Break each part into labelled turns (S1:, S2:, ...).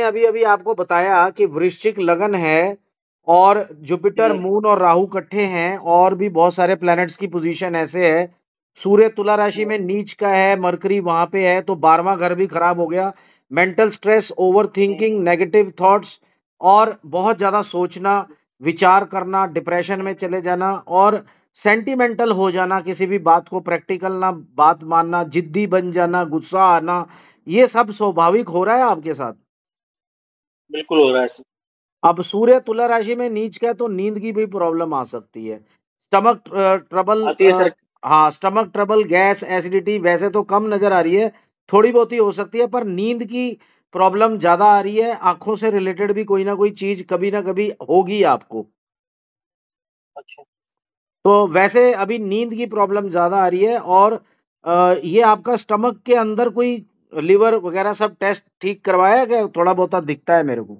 S1: अभी अभी आपको बताया कि वृश्चिक लगन है और जुपिटर हम्म। मून और राहु कट्ठे हैं और भी बहुत सारे प्लैनेट्स की पोजीशन ऐसे है सूर्य तुला राशि में नीच का है मरकरी वहां पे है तो बारवा घर भी खराब हो गया mental stress over thinking negative thoughts और बहुत ज्यादा सोचना विचार करना डिप्रेशन में चले जाना और सेंटिमेंटल हो जाना किसी भी बात को प्रैक्टिकल ना बात मानना जिद्दी बन जाना गुस्सा आना ये सब स्वाभाविक हो रहा है आपके साथ बिल्कुल हो रहा है अब सूर्य तुला राशि में नीच का है तो नींद की भी प्रॉब्लम आ सकती है uh, uh, स्टमक ट्रबल हाँ स्टमक ट्रबल गैस एसिडिटी वैसे तो कम नजर आ रही है थोड़ी बहुत ही हो सकती है पर नींद की प्रॉब्लम ज्यादा आ रही है आंखों से रिलेटेड भी कोई ना कोई चीज कभी ना कभी होगी आपको अच्छा तो वैसे अभी नींद की प्रॉब्लम ज्यादा आ रही है और uh, ये आपका स्टमक के अंदर कोई लीवर वगैरह सब टेस्ट ठीक करवाया क्या थोड़ा बहुत दिखता है मेरे को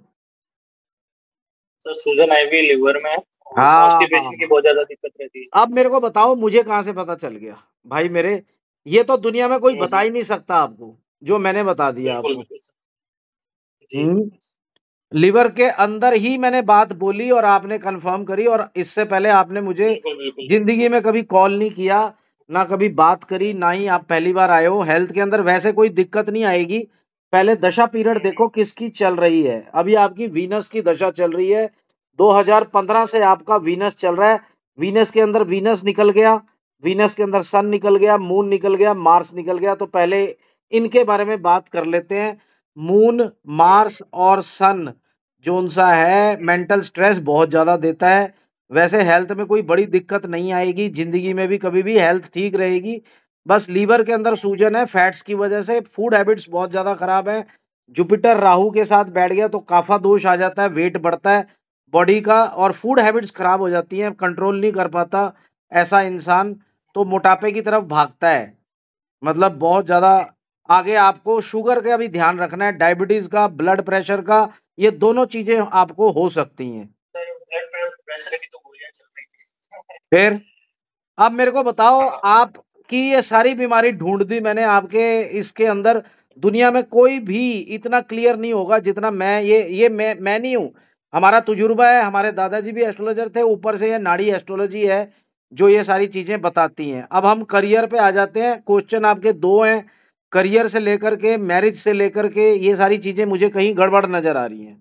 S1: में हाँ, हाँ, हाँ। अब मेरे को बताओ मुझे कहाँ से पता चल गया भाई मेरे ये तो दुनिया में कोई हम्म, बता हम्म। ही नहीं सकता आपको जो मैंने बता दिया आपको हम्म। लिवर के अंदर ही मैंने बात बोली और आपने कंफर्म करी और इससे पहले आपने मुझे जिंदगी में कभी कॉल नहीं किया ना कभी बात करी ना ही आप पहली बार आए हो हेल्थ के अंदर वैसे कोई दिक्कत नहीं आएगी पहले दशा पीरियड देखो किसकी चल रही है अभी आपकी वीनस की दशा चल रही है 2015 से आपका वीनस चल रहा है वीनस के अंदर वीनस निकल गया वीनस के अंदर सन निकल गया मून निकल गया मार्स निकल गया तो पहले इनके बारे में बात कर लेते हैं मून मार्स और सन जो उनसा है मेंटल स्ट्रेस बहुत ज्यादा देता है वैसे हेल्थ में कोई बड़ी दिक्कत नहीं आएगी जिंदगी में भी कभी भी हेल्थ ठीक रहेगी बस लीवर के अंदर सूजन है फैट्स की वजह से फूड हैबिट्स बहुत ज़्यादा खराब है जुपिटर राहु के साथ बैठ गया तो काफा दोष आ जाता है वेट बढ़ता है बॉडी का और फूड हैबिट्स खराब हो जाती हैं कंट्रोल नहीं कर पाता ऐसा इंसान तो मोटापे की तरफ भागता है मतलब बहुत ज़्यादा आगे आपको शुगर का भी ध्यान रखना है डायबिटीज़ का ब्लड प्रेशर का ये दोनों चीज़ें आपको हो सकती हैं तो फिर अब मेरे को बताओ हाँ। आपकी ये सारी बीमारी ढूंढ दी मैंने आपके इसके अंदर दुनिया में कोई भी इतना क्लियर नहीं होगा जितना मैं ये ये मैं मैं नहीं हूँ हमारा तजुर्बा है हमारे दादाजी भी एस्ट्रोलॉजर थे ऊपर से ये नाड़ी एस्ट्रोलॉजी है जो ये सारी चीज़ें बताती हैं अब हम करियर पे आ जाते हैं क्वेश्चन आपके दो हैं करियर से लेकर के मैरिज से लेकर के ये सारी चीज़ें मुझे कहीं गड़बड़ नज़र आ रही है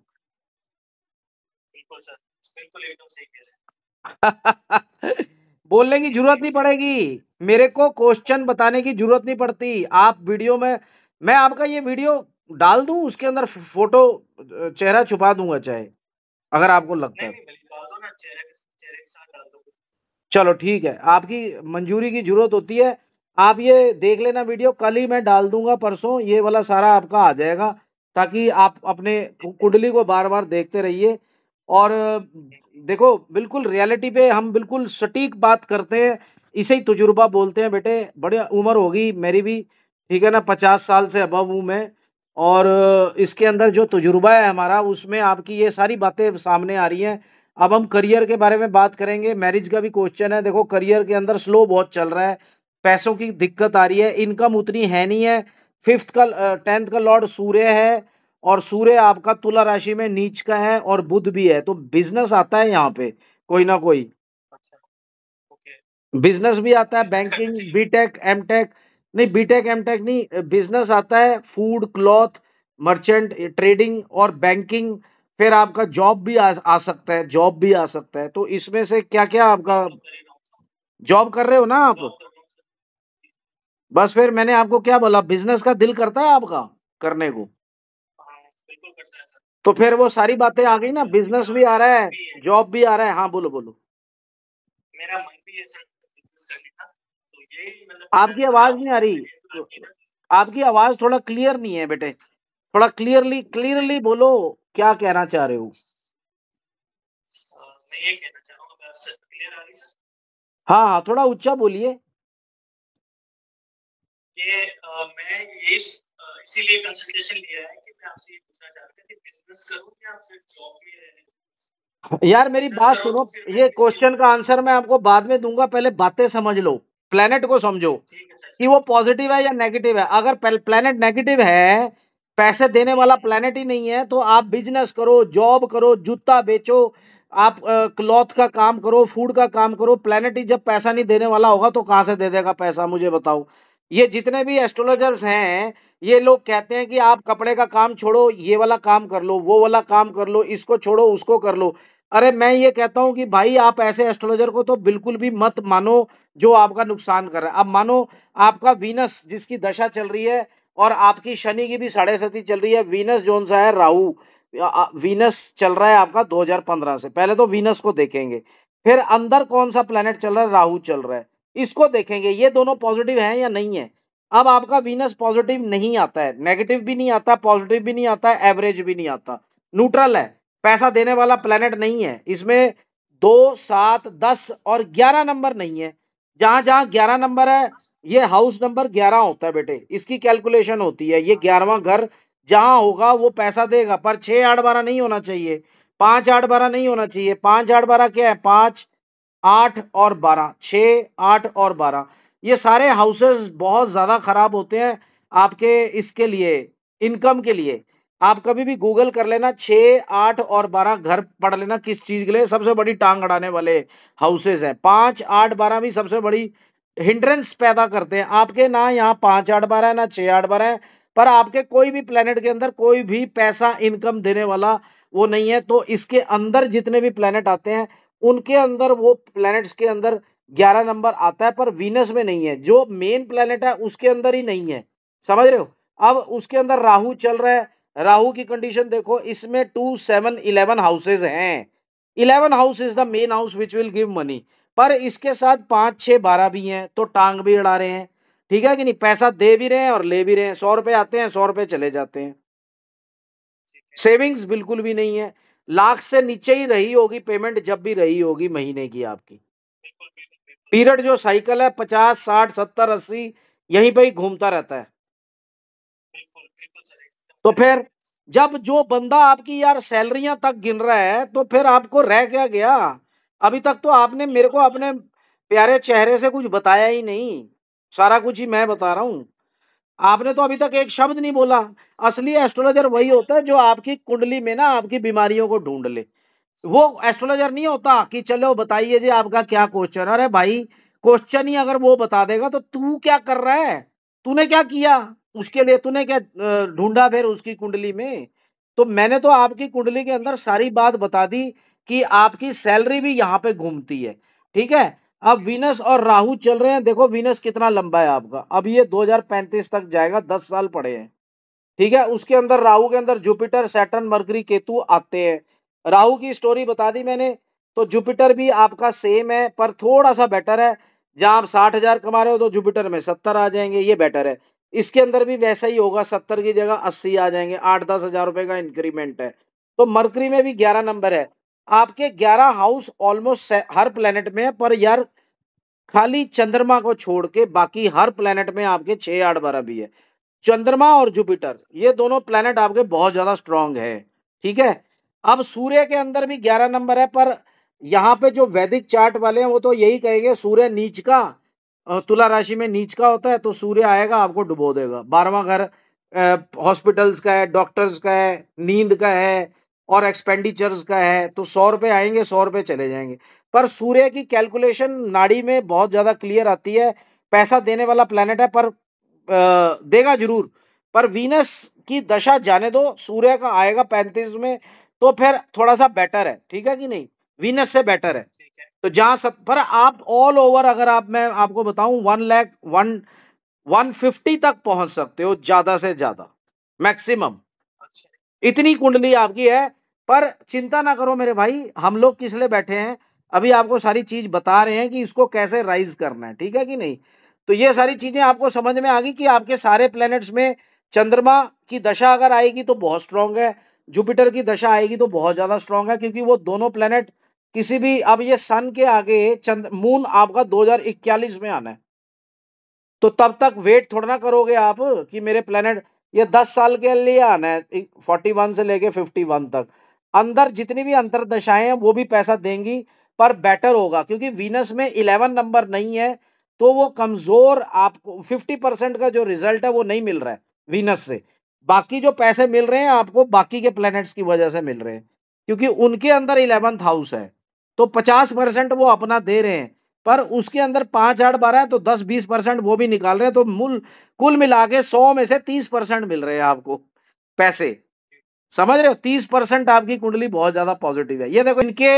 S1: बिल्कुल एकदम सही बोलने की जरूरत नहीं पड़ेगी मेरे को क्वेश्चन बताने की जरूरत नहीं पड़ती आप वीडियो में मैं आपका ये वीडियो डाल दूं उसके अंदर फोटो चेहरा छुपा दूंगा चाहे अगर आपको लगता है चलो ठीक है आपकी मंजूरी की जरूरत होती है आप ये देख लेना वीडियो कल ही मैं डाल दूंगा परसों ये वाला सारा आपका आ जाएगा ताकि आप अपने कुंडली को बार बार देखते रहिए और देखो बिल्कुल रियलिटी पे हम बिल्कुल सटीक बात करते हैं इसे ही तजुर्बा बोलते हैं बेटे बड़ी उम्र होगी मेरी भी ठीक है ना पचास साल से अबव हूँ मैं और इसके अंदर जो तजुर्बा है हमारा उसमें आपकी ये सारी बातें सामने आ रही हैं अब हम करियर के बारे में बात करेंगे मैरिज का भी क्वेश्चन है देखो करियर के अंदर स्लो बहुत चल रहा है पैसों की दिक्कत आ रही है इनकम उतनी है नहीं है फिफ्थ का टेंथ का लॉर्ड सूर्य है और सूर्य आपका तुला राशि में नीच का है और बुध भी है तो बिजनेस आता है यहाँ पे कोई ना कोई बिजनेस अच्छा, भी आता है बैंकिंग बीटेक एमटेक नहीं बीटेक एमटेक नहीं बिजनेस आता है फूड क्लॉथ मर्चेंट ट्रेडिंग और बैंकिंग फिर आपका जॉब भी आ, आ सकता है जॉब भी आ सकता है तो इसमें से क्या क्या आपका जॉब कर रहे हो ना आप बस फिर मैंने आपको क्या बोला बिजनेस का दिल करता है आपका करने को तो फिर वो सारी बातें आ गई ना बिजनेस भी आ रहा है जॉब भी आ रहा है हाँ बोलो बोलो मेरा मन भी तो मतलब आपकी आवाज नहीं आ रही आपकी आवाज थोड़ा क्लियर नहीं है बेटे थोड़ा क्लियरली क्लियरली बोलो क्या कहना चाह रहे हो हाँ हाँ थोड़ा ऊंचा बोलिए मैं इस इसीलिए कंसल्टेशन लिया है कि यार मेरी बात सुनो ये क्वेश्चन का आंसर मैं आपको बाद में दूंगा पहले बातें समझ लो प्लेनेट को समझो कि वो पॉजिटिव है या नेगेटिव है अगर प्लेनेट नेगेटिव है पैसे देने वाला प्लेनेट ही नहीं है तो आप बिजनेस करो जॉब करो जूता बेचो आप क्लॉथ का काम करो फूड का काम करो प्लेनेट ही जब पैसा नहीं देने वाला होगा तो कहां से दे देगा पैसा मुझे बताओ ये जितने भी एस्ट्रोलॉजर्स हैं ये लोग कहते हैं कि आप कपड़े का काम छोड़ो ये वाला काम कर लो वो वाला काम कर लो इसको छोड़ो उसको कर लो अरे मैं ये कहता हूं कि भाई आप ऐसे एस्ट्रोलॉजर को तो बिल्कुल भी मत मानो जो आपका नुकसान कर रहा है अब मानो आपका वीनस जिसकी दशा चल रही है और आपकी शनि की भी साढ़े सती चल रही है वीनस जोन सा है राहु वीनस चल रहा है आपका 2015 से पहले तो वीनस को देखेंगे फिर अंदर कौन सा प्लेनेट चल रहा है राहु चल रहा है इसको देखेंगे ये दोनों पॉजिटिव हैं या नहीं है अब आपका वीनस पॉजिटिव नहीं आता है नेगेटिव भी नहीं आता पॉजिटिव भी नहीं आता एवरेज भी नहीं आता न्यूट्रल है पैसा देने वाला प्लेनेट नहीं है इसमें दो सात दस और ग्यारह नंबर नहीं है जहां जहां ग्यारह नंबर है ये हाउस नंबर ग्यारह होता है बेटे इसकी कैलकुलेशन होती है ये ग्यारहवा घर जहां होगा वो पैसा देगा पर छह आठ बारह नहीं होना चाहिए पांच आठ बारह नहीं होना चाहिए पांच आठ बारह क्या है पांच आठ और बारह छः आठ और बारह ये सारे हाउसेस बहुत ज़्यादा ख़राब होते हैं आपके इसके लिए इनकम के लिए आप कभी भी गूगल कर लेना छः आठ और बारह घर पढ़ लेना किस चीज़ के लिए सबसे बड़ी टांग अड़ाने वाले हाउसेज हैं पाँच आठ बारह भी सबसे बड़ी हिंड्रेंस पैदा करते हैं आपके ना यहाँ पाँच आठ बारह है ना छः आठ बारह है पर आपके कोई भी प्लेनेट के अंदर कोई भी पैसा इनकम देने वाला वो नहीं है तो इसके अंदर जितने भी प्लेनेट आते हैं उनके अंदर वो प्लैनेट्स के अंदर ग्यारह नंबर आता है पर वीनस में नहीं है जो मेन प्लैनेट है उसके अंदर ही नहीं है समझ रहे हो अब उसके अंदर राहु चल रहा है राहु की कंडीशन देखो इसमें टू सेवन इलेवन हाउसेज हैं eleven house is the main house which will give money पर इसके साथ पांच छह बारह भी हैं तो टांग भी अड़ा रहे हैं ठीक है कि नहीं पैसा दे भी रहे हैं और ले भी रहे हैं सौ रुपए आते हैं सौ रुपए चले जाते हैं सेविंग्स बिल्कुल भी नहीं है लाख से नीचे ही रही होगी पेमेंट जब भी रही होगी महीने की आपकी पीरियड जो साइकिल है पचास साठ सत्तर अस्सी यहीं पे ही घूमता रहता है तो फिर जब जो बंदा आपकी यार सैलरियां तक गिन रहा है तो फिर आपको रह क्या गया अभी तक तो आपने मेरे को अपने प्यारे चेहरे से कुछ बताया ही नहीं सारा कुछ ही मैं बता रहा हूं आपने तो अभी तक एक शब्द नहीं बोला असली एस्ट्रोलॉजर वही होता है जो आपकी कुंडली में ना आपकी बीमारियों को ढूंढ ले वो एस्ट्रोलॉजर नहीं होता कि चलो बताइए जी आपका क्या क्वेश्चन अरे भाई क्वेश्चन ही अगर वो बता देगा तो तू क्या कर रहा है तूने क्या किया उसके लिए तूने क्या ढूंढा फिर उसकी कुंडली में तो मैंने तो आपकी कुंडली के अंदर सारी बात बता दी कि आपकी सैलरी भी यहाँ पे घूमती है ठीक है अब वीनस और राहु चल रहे हैं देखो वीनस कितना लंबा है आपका अब ये 2035 तक जाएगा दस साल पड़े हैं ठीक है उसके अंदर राहु के अंदर जुपिटर सैटर्न मर्करी केतु आते हैं राहु की स्टोरी बता दी मैंने तो जुपिटर भी आपका सेम है पर थोड़ा सा बेटर है जहां आप साठ हजार कमा रहे हो तो जुपिटर में सत्तर आ जाएंगे ये बेटर है इसके अंदर भी वैसा ही होगा सत्तर की जगह अस्सी आ जाएंगे आठ दस हजार रुपए का इंक्रीमेंट है तो मरकरी में भी ग्यारह नंबर है आपके 11 हाउस ऑलमोस्ट हर प्लेनेट में है पर यार खाली चंद्रमा को छोड़ के बाकी हर प्लेनेट में आपके छह आठ बारह भी है चंद्रमा और जुपिटर ये दोनों प्लेनेट आपके बहुत ज्यादा स्ट्रांग है ठीक है अब सूर्य के अंदर भी ग्यारह नंबर है पर यहाँ पे जो वैदिक चार्ट वाले हैं वो तो यही कहेंगे सूर्य नीच का तुला राशि में नीच का होता है तो सूर्य आएगा आपको डुबो देगा बारहवा घर हॉस्पिटल्स का है डॉक्टर्स का है नींद का है और एक्सपेंडिचर्स का है तो सौ रुपए आएंगे सौ रुपए चले जाएंगे पर सूर्य की कैलकुलेशन नाड़ी में बहुत ज़्यादा क्लियर आती है पैसा देने वाला प्लेनेट है पर देगा जरूर पर वीनस की दशा जाने दो सूर्य का आएगा पैंतीस में तो फिर थोड़ा सा बेटर है ठीक है कि नहीं वीनस से बेटर है तो जहां सत पर आप ऑल ओवर अगर आप मैं आपको बताऊं one lakh one one fifty तक पहुंच सकते हो ज्यादा से ज्यादा मैक्सिमम अच्छा। इतनी कुंडली आपकी है पर चिंता ना करो मेरे भाई हम लोग किस लिए बैठे हैं अभी आपको सारी चीज बता रहे हैं कि इसको कैसे राइज करना है ठीक है कि नहीं तो ये सारी चीजें आपको समझ में आ गई कि आपके सारे प्लैनेट्स में चंद्रमा की दशा अगर आएगी तो बहुत स्ट्रांग है जुपिटर की दशा आएगी तो बहुत ज्यादा स्ट्रांग है क्योंकि वो दोनों प्लेनेट किसी भी अब ये सन के आगे चंद मून आपका 2041 में आना है तो तब तक वेट थोड़ा ना करोगे आप कि मेरे प्लेनेट ये 10 साल के लिए आना है 41 से लेके 51 तक अंदर जितनी भी अंतर दशाएं हैं वो भी पैसा देंगी पर बेटर होगा क्योंकि वीनस में इलेवन नंबर नहीं है तो वो कमजोर आपको फिफ्टी परसेंट का जो रिजल्ट है वो नहीं मिल रहा है वीनस से बाकी जो पैसे मिल रहे हैं आपको बाकी के प्लैनेट्स की वजह से मिल रहे हैं क्योंकि उनके अंदर इलेवंथ हाउस है तो पचास परसेंट वो अपना दे रहे हैं पर उसके अंदर पांच आठ बारह है तो दस बीस परसेंट वो भी निकाल रहे हैं तो मूल कुल मिला के सौ में से तीस परसेंट मिल रहे हैं आपको पैसे समझ रहे हो तीस परसेंट आपकी कुंडली बहुत ज्यादा पॉजिटिव है ये देखो इनके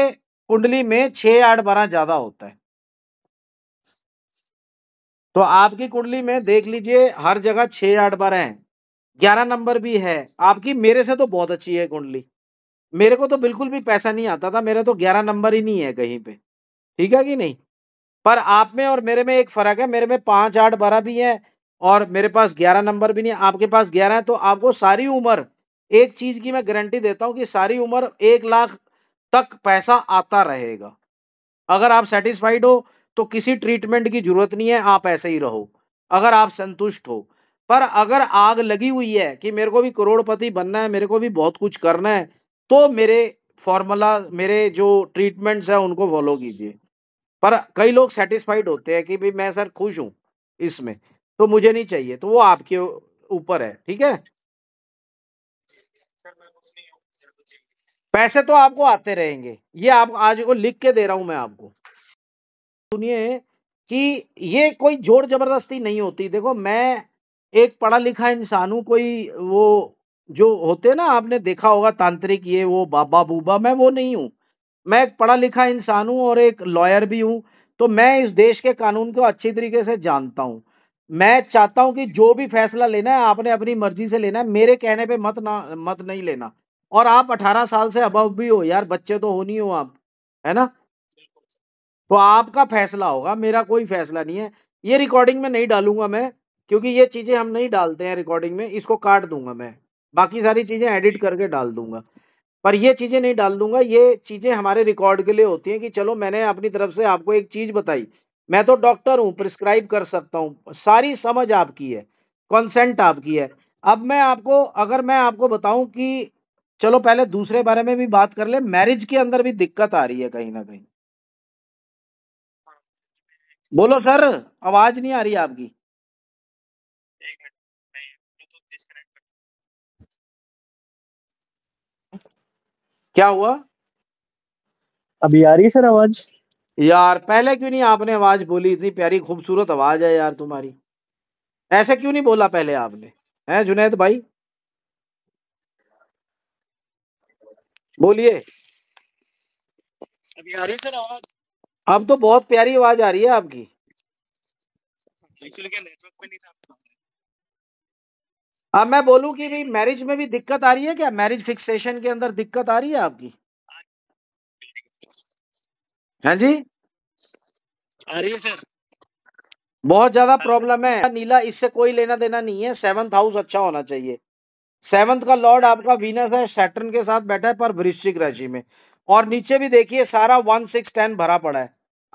S1: कुंडली में छह आठ बारह ज्यादा होता है तो आपकी कुंडली में देख लीजिए हर जगह छह आठ बारह है ग्यारह नंबर भी है आपकी मेरे से तो बहुत अच्छी है कुंडली मेरे को तो बिल्कुल भी पैसा नहीं आता था मेरा तो ग्यारह नंबर ही नहीं है कहीं पे ठीक है कि नहीं पर आप में और मेरे में एक फर्क है मेरे में पांच आठ बारह भी है और मेरे पास ग्यारह नंबर भी नहीं आपके पास ग्यारह है तो आपको सारी उम्र एक चीज की मैं गारंटी देता हूं कि सारी उम्र एक लाख तक पैसा आता रहेगा अगर आप सेटिस्फाइड हो तो किसी ट्रीटमेंट की जरूरत नहीं है आप ऐसे ही रहो अगर आप संतुष्ट हो पर अगर आग लगी हुई है कि मेरे को भी करोड़पति बनना है मेरे को भी बहुत कुछ करना है तो मेरे फॉर्मूला मेरे जो ट्रीटमेंट्स हैं उनको फॉलो कीजिए पर कई लोग सेटिस्फाइड होते हैं कि भाई मैं सर खुश हूं इसमें तो मुझे नहीं चाहिए तो वो आपके ऊपर है ठीक है पैसे तो आपको आते रहेंगे ये आप आज को लिख के दे रहा हूं मैं आपको सुनिए कि ये कोई जोर जबरदस्ती नहीं होती देखो मैं एक पढ़ा लिखा इंसान हूं कोई वो जो होते ना आपने देखा होगा तांत्रिक ये वो बाबा बूबा मैं वो नहीं हूँ मैं एक पढ़ा लिखा इंसान हूँ और एक लॉयर भी हूं तो मैं इस देश के कानून को अच्छी तरीके से जानता हूँ मैं चाहता हूं कि जो भी फैसला लेना है आपने अपनी मर्जी से लेना है मेरे कहने पे मत ना मत नहीं लेना और आप 18 साल से अबव भी हो यार बच्चे तो हो नहीं हो आप है ना तो आपका फैसला होगा मेरा कोई फैसला नहीं है ये रिकॉर्डिंग में नहीं डालूंगा मैं क्योंकि ये चीजें हम नहीं डालते हैं रिकॉर्डिंग में इसको काट दूंगा मैं बाकी सारी चीजें एडिट करके डाल दूंगा पर ये चीजें नहीं डाल दूंगा ये चीजें हमारे रिकॉर्ड के लिए होती हैं कि चलो मैंने अपनी तरफ से आपको एक चीज बताई मैं तो डॉक्टर हूं प्रिस्क्राइब कर सकता हूं सारी समझ आपकी है कॉन्सेंट आपकी है अब मैं आपको अगर मैं आपको बताऊं कि चलो पहले दूसरे बारे में भी बात कर ले मैरिज के अंदर भी दिक्कत आ रही है कहीं ना कहीं बोलो सर आवाज नहीं आ रही आपकी क्या हुआ अभी आ रही सर आवाज यार पहले क्यों नहीं आपने आवाज बोली इतनी प्यारी खूबसूरत आवाज है यार तुम्हारी ऐसे क्यों नहीं बोला पहले आपने हैं जुनेद भाई बोलिए अभी आ रही सर आवाज अब तो बहुत प्यारी आवाज आ रही है आपकी नेटवर्क पे नहीं था अब मैं बोलूं कि भाई मैरिज में भी दिक्कत आ रही है क्या मैरिज फिक्सेशन के अंदर दिक्कत आ रही है आपकी हाँ जी आ रही है सर बहुत ज्यादा प्रॉब्लम है नीला इससे कोई लेना देना नहीं है सेवन हाउस अच्छा होना चाहिए सेवंथ का लॉर्ड आपका वीनस है सैटर्न के साथ बैठा है पर वृश्चिक राशि में और नीचे भी देखिए सारा वन सिक्स टेन भरा पड़ा है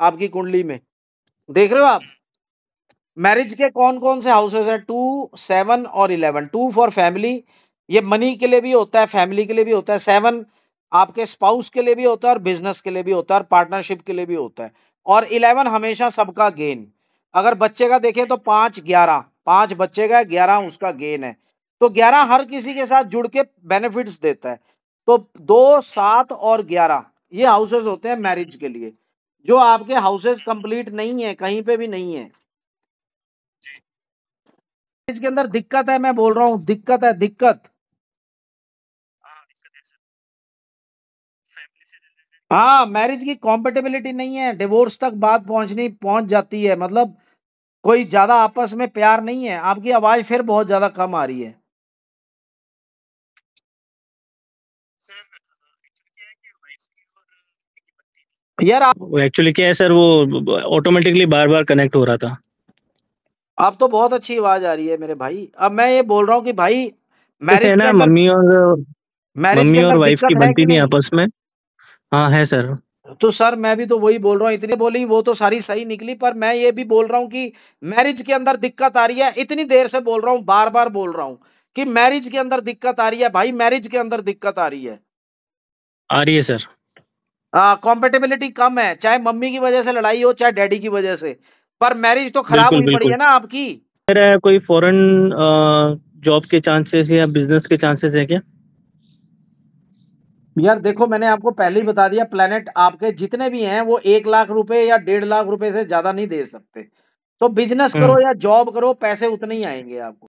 S1: आपकी कुंडली में देख रहे हो आप मैरिज के कौन कौन से हाउसेस है टू सेवन और इलेवन टू फॉर फैमिली ये मनी के लिए भी होता है फैमिली के लिए भी होता है सेवन आपके स्पाउस के लिए भी होता है और बिजनेस के लिए भी होता है और पार्टनरशिप के लिए भी होता है और इलेवन हमेशा सबका गेन अगर बच्चे का देखें तो पांच ग्यारह पांच बच्चे का ग्यारह उसका गेन है तो ग्यारह हर किसी के साथ जुड़ के बेनिफिट्स देता है तो दो सात और ग्यारह ये हाउसेज होते हैं मैरिज के लिए जो आपके हाउसेज कंप्लीट नहीं है कहीं पे भी नहीं है मैरिज के अंदर दिक्कत है मैं बोल रहा हूँ दिक्कत है दिक्कत हाँ मैरिज की कॉम्पेटेबिलिटी नहीं है डिवोर्स तक बात पहुंचनी पहुंच जाती है मतलब कोई ज्यादा आपस में प्यार नहीं है आपकी आवाज फिर बहुत ज्यादा कम आ रही है यार आप एक्चुअली क्या है सर वो ऑटोमेटिकली बार बार कनेक्ट हो रहा था आप तो बहुत अच्छी आवाज आ रही है मेरे भाई अब मैं ये बोल रहा हूँ कि भाई मैरिज ना मम्मी और
S2: मम्मी और वाइफ की बनती
S1: नहीं आपस में हाँ है सर तो सर मैं भी तो वही बोल रहा हूँ इतनी बोली वो तो सारी सही निकली पर मैं ये भी बोल रहा हूँ कि मैरिज के अंदर दिक्कत आ रही है इतनी देर से बोल रहा हूँ बार बार बोल रहा हूँ कि मैरिज के अंदर दिक्कत आ रही है भाई मैरिज के अंदर दिक्कत आ रही है आ रही है सर कॉम्पेटेबिलिटी कम है चाहे मम्मी की वजह से लड़ाई हो चाहे डैडी की वजह से पर मैरिज तो खराब हुई पड़ी है ना आपकी कोई फॉरेन जॉब के चांसेस या बिजनेस के चांसेस है क्या यार देखो मैंने आपको पहले ही बता दिया प्लेनेट आपके जितने भी हैं वो एक लाख रुपए या डेढ़ लाख रुपए से ज्यादा नहीं दे सकते तो बिजनेस हम्म। करो या जॉब करो पैसे उतने ही आएंगे आपको